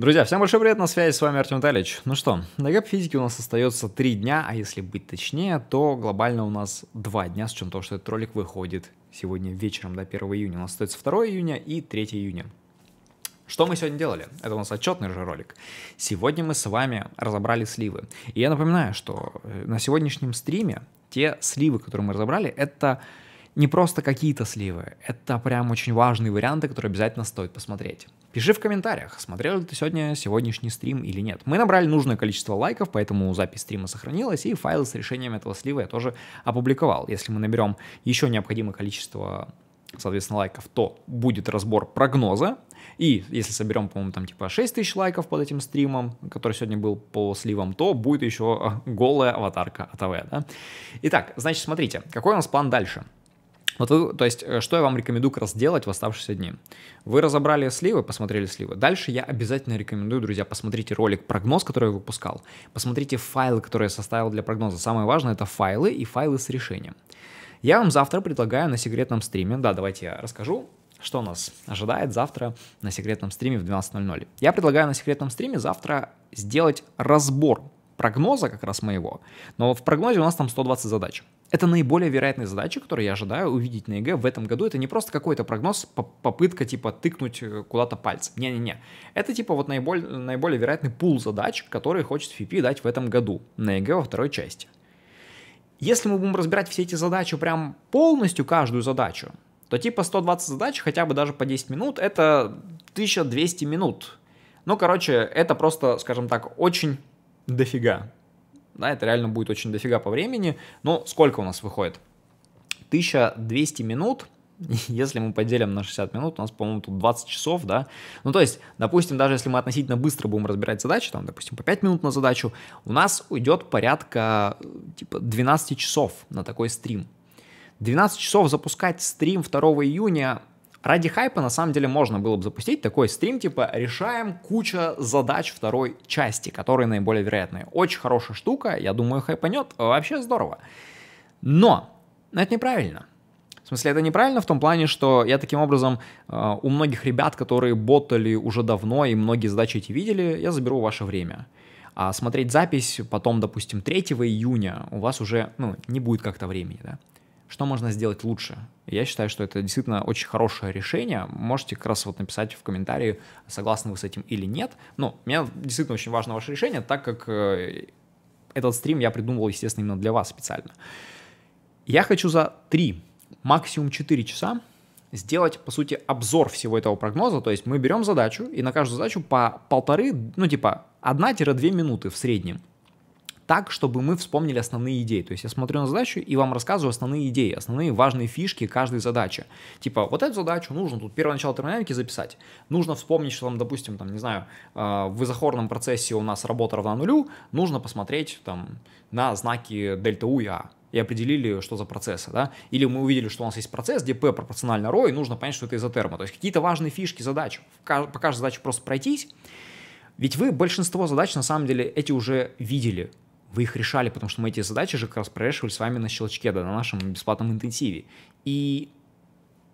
Друзья, всем большой привет, на связи с вами Артем Талич. Ну что, на гап физики у нас остается 3 дня, а если быть точнее, то глобально у нас 2 дня, с чем то, что этот ролик выходит сегодня вечером, до 1 июня. У нас остается 2 июня и 3 июня. Что мы сегодня делали? Это у нас отчетный же ролик. Сегодня мы с вами разобрали сливы. И я напоминаю, что э, на сегодняшнем стриме те сливы, которые мы разобрали, это не просто какие-то сливы, это прям очень важные варианты, которые обязательно стоит посмотреть. Пиши в комментариях, смотрел ли ты сегодня сегодняшний стрим или нет. Мы набрали нужное количество лайков, поэтому запись стрима сохранилась, и файл с решением этого слива я тоже опубликовал. Если мы наберем еще необходимое количество соответственно, лайков, то будет разбор прогноза. И если соберем, по-моему, там типа 6 тысяч лайков под этим стримом, который сегодня был по сливам, то будет еще а, голая аватарка от АВ. Да? Итак, значит, смотрите, какой у нас план дальше – вот вы, то есть, э, что я вам рекомендую как раз делать в оставшиеся дни? Вы разобрали сливы, посмотрели сливы. Дальше я обязательно рекомендую, друзья, посмотрите ролик прогноз, который я выпускал. Посмотрите файлы, которые я составил для прогноза. Самое важное это файлы и файлы с решением. Я вам завтра предлагаю на секретном стриме, да, давайте я расскажу, что нас ожидает завтра на секретном стриме в 12.00. Я предлагаю на секретном стриме завтра сделать разбор прогноза как раз моего, но в прогнозе у нас там 120 задач. Это наиболее вероятные задачи, которые я ожидаю увидеть на ЕГЭ в этом году. Это не просто какой-то прогноз, попытка типа тыкнуть э, куда-то пальцем. Не-не-не. Это типа вот наиболее, наиболее вероятный пул задач, которые хочет ФИПИ дать в этом году на ЕГЭ во второй части. Если мы будем разбирать все эти задачи прям полностью, каждую задачу, то типа 120 задач, хотя бы даже по 10 минут, это 1200 минут. Ну, короче, это просто, скажем так, очень дофига. Да, это реально будет очень дофига по времени. Но сколько у нас выходит? 1200 минут если мы поделим на 60 минут, у нас, по-моему, тут 20 часов, да? Ну, то есть, допустим, даже если мы относительно быстро будем разбирать задачи, там, допустим, по 5 минут на задачу, у нас уйдет порядка, типа, 12 часов на такой стрим. 12 часов запускать стрим 2 июня Ради хайпа на самом деле можно было бы запустить такой стрим типа «Решаем куча задач второй части, которые наиболее вероятные». Очень хорошая штука, я думаю, хайпанет, вообще здорово. Но, но это неправильно. В смысле, это неправильно в том плане, что я таким образом э, у многих ребят, которые ботали уже давно и многие задачи эти видели, я заберу ваше время. А смотреть запись потом, допустим, 3 июня у вас уже ну, не будет как-то времени, да? что можно сделать лучше. Я считаю, что это действительно очень хорошее решение. Можете как раз вот написать в комментарии, согласны вы с этим или нет. Ну, мне действительно очень важно ваше решение, так как э, этот стрим я придумывал, естественно, именно для вас специально. Я хочу за 3, максимум 4 часа сделать, по сути, обзор всего этого прогноза. То есть мы берем задачу, и на каждую задачу по полторы, ну типа 1-2 минуты в среднем так, чтобы мы вспомнили основные идеи. То есть я смотрю на задачу и вам рассказываю основные идеи, основные важные фишки каждой задачи. Типа, вот эту задачу нужно тут первое начало термодинамики записать. Нужно вспомнить, что там, допустим, там, не знаю, э, в изохорном процессе у нас работа равна нулю, нужно посмотреть там на знаки дельта У и А и определили, что за процессы, да, или мы увидели, что у нас есть процесс, где P пропорционально Rho, и нужно понять, что это изотерма, то есть какие-то важные фишки задач, по каждой задаче просто пройтись, ведь вы большинство задач на самом деле эти уже видели, вы их решали, потому что мы эти задачи же как раз прорешивали с вами на щелчке, да, на нашем бесплатном интенсиве. И,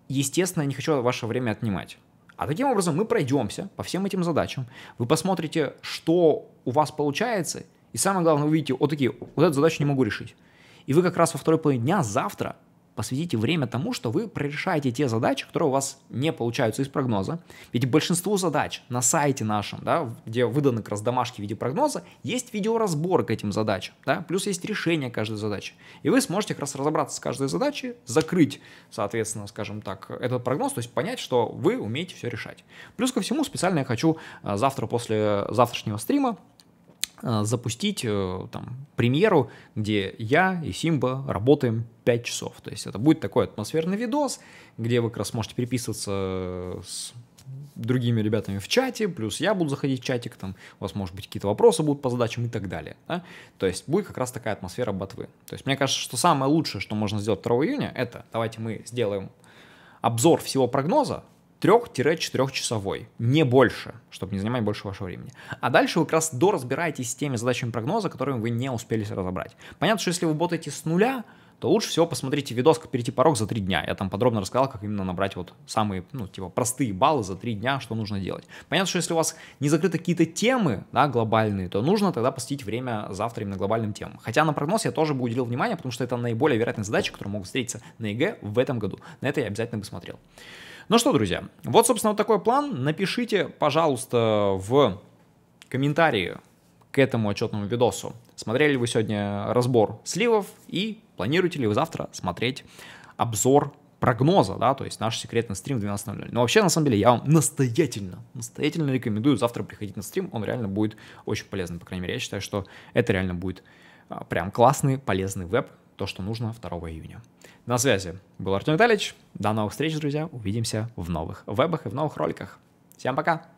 естественно, я не хочу ваше время отнимать. А таким образом мы пройдемся по всем этим задачам, вы посмотрите, что у вас получается, и самое главное, вы увидите, вот такие, вот эту задачу не могу решить. И вы как раз во второй половине дня завтра посвятите время тому, что вы прорешаете те задачи, которые у вас не получаются из прогноза. Ведь большинству задач на сайте нашем, да, где выданы как раз домашки в виде прогноза, есть видеоразбор к этим задачам, да, плюс есть решение каждой задачи. И вы сможете как раз разобраться с каждой задачей, закрыть, соответственно, скажем так, этот прогноз, то есть понять, что вы умеете все решать. Плюс ко всему, специально я хочу а, завтра после э, завтрашнего стрима Э, запустить э, там, премьеру, где я и Симба работаем 5 часов. То есть это будет такой атмосферный видос, где вы как раз можете переписываться э, с другими ребятами в чате, плюс я буду заходить в чатик, там у вас, может быть, какие-то вопросы будут по задачам и так далее. Да? То есть будет как раз такая атмосфера ботвы. То есть мне кажется, что самое лучшее, что можно сделать 2 июня, это давайте мы сделаем обзор всего прогноза, 3-4-часовой, не больше, чтобы не занимать больше вашего времени. А дальше вы как раз доразбираетесь с теми задачами прогноза, которыми вы не успели разобрать. Понятно, что если вы работаете с нуля, то лучше всего посмотрите видос как «Перейти порог за три дня». Я там подробно рассказал, как именно набрать вот самые, ну, типа, простые баллы за три дня, что нужно делать. Понятно, что если у вас не закрыты какие-то темы, да, глобальные, то нужно тогда посвятить время завтра именно глобальным темам. Хотя на прогноз я тоже бы уделил внимание, потому что это наиболее вероятная задача которые могут встретиться на ЕГЭ в этом году. На это я обязательно бы смотрел. Ну что, друзья, вот, собственно, вот такой план. Напишите, пожалуйста, в комментарии, к этому отчетному видосу. Смотрели ли вы сегодня разбор сливов и планируете ли вы завтра смотреть обзор прогноза, да, то есть наш секретный стрим в 12.00. Но вообще, на самом деле, я вам настоятельно, настоятельно рекомендую завтра приходить на стрим, он реально будет очень полезным, по крайней мере, я считаю, что это реально будет а, прям классный, полезный веб, то, что нужно 2 июня. На связи был Артем Витальевич, до новых встреч, друзья, увидимся в новых вебах и в новых роликах. Всем пока!